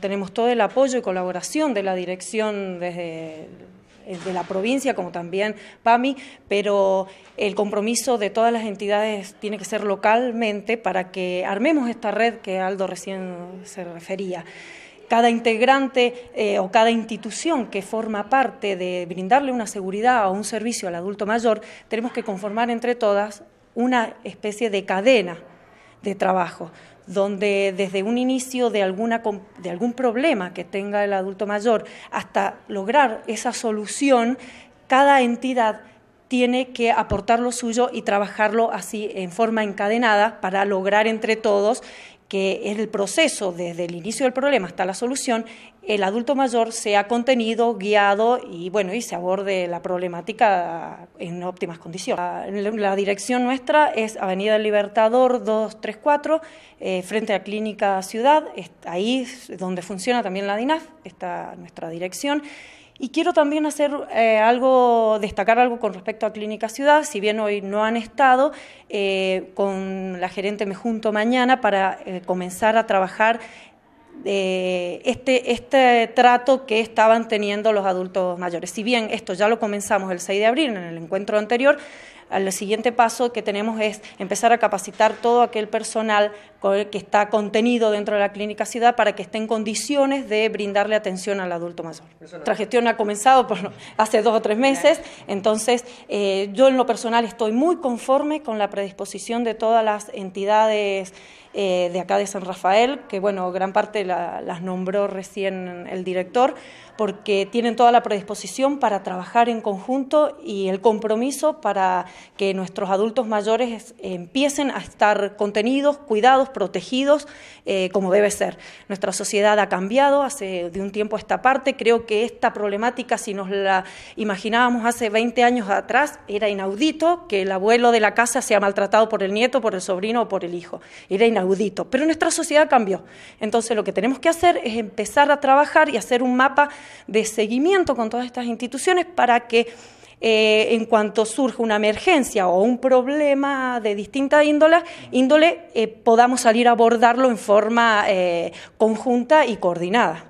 Tenemos todo el apoyo y colaboración de la dirección desde eh, de la provincia como también PAMI, pero el compromiso de todas las entidades tiene que ser localmente para que armemos esta red que Aldo recién se refería. Cada integrante eh, o cada institución que forma parte de brindarle una seguridad o un servicio al adulto mayor, tenemos que conformar entre todas una especie de cadena de trabajo, donde desde un inicio de, alguna, de algún problema que tenga el adulto mayor hasta lograr esa solución, cada entidad tiene que aportar lo suyo y trabajarlo así en forma encadenada para lograr entre todos que es el proceso desde el inicio del problema hasta la solución, el adulto mayor sea contenido, guiado y bueno, y se aborde la problemática en óptimas condiciones. La, dirección nuestra es Avenida Libertador 234, eh, frente a Clínica Ciudad, ahí es donde funciona también la DINAF, está nuestra dirección. Y quiero también hacer eh, algo, destacar algo con respecto a Clínica Ciudad, si bien hoy no han estado, eh, con la gerente me junto mañana para eh, comenzar a trabajar este, este trato que estaban teniendo los adultos mayores. Si bien esto ya lo comenzamos el 6 de abril en el encuentro anterior, el siguiente paso que tenemos es empezar a capacitar todo aquel personal que está contenido dentro de la clínica ciudad para que esté en condiciones de brindarle atención al adulto mayor. Nuestra gestión ha comenzado hace dos o tres meses, entonces eh, yo en lo personal estoy muy conforme con la predisposición de todas las entidades eh, de acá de San Rafael, que bueno, gran parte las nombró recién el director, porque tienen toda la predisposición para trabajar en conjunto y el compromiso para que nuestros adultos mayores eh, empiecen a estar contenidos, cuidados, protegidos, eh, como debe ser. Nuestra sociedad ha cambiado hace de un tiempo a esta parte. Creo que esta problemática, si nos la imaginábamos hace 20 años atrás, era inaudito que el abuelo de la casa sea maltratado por el nieto, por el sobrino o por el hijo. Era inaudito. Pero nuestra sociedad cambió. Entonces lo que tenemos que hacer es empezar a trabajar y hacer un mapa de seguimiento con todas estas instituciones para que eh, en cuanto surge una emergencia o un problema de distinta índole, índole eh, podamos salir a abordarlo en forma eh, conjunta y coordinada.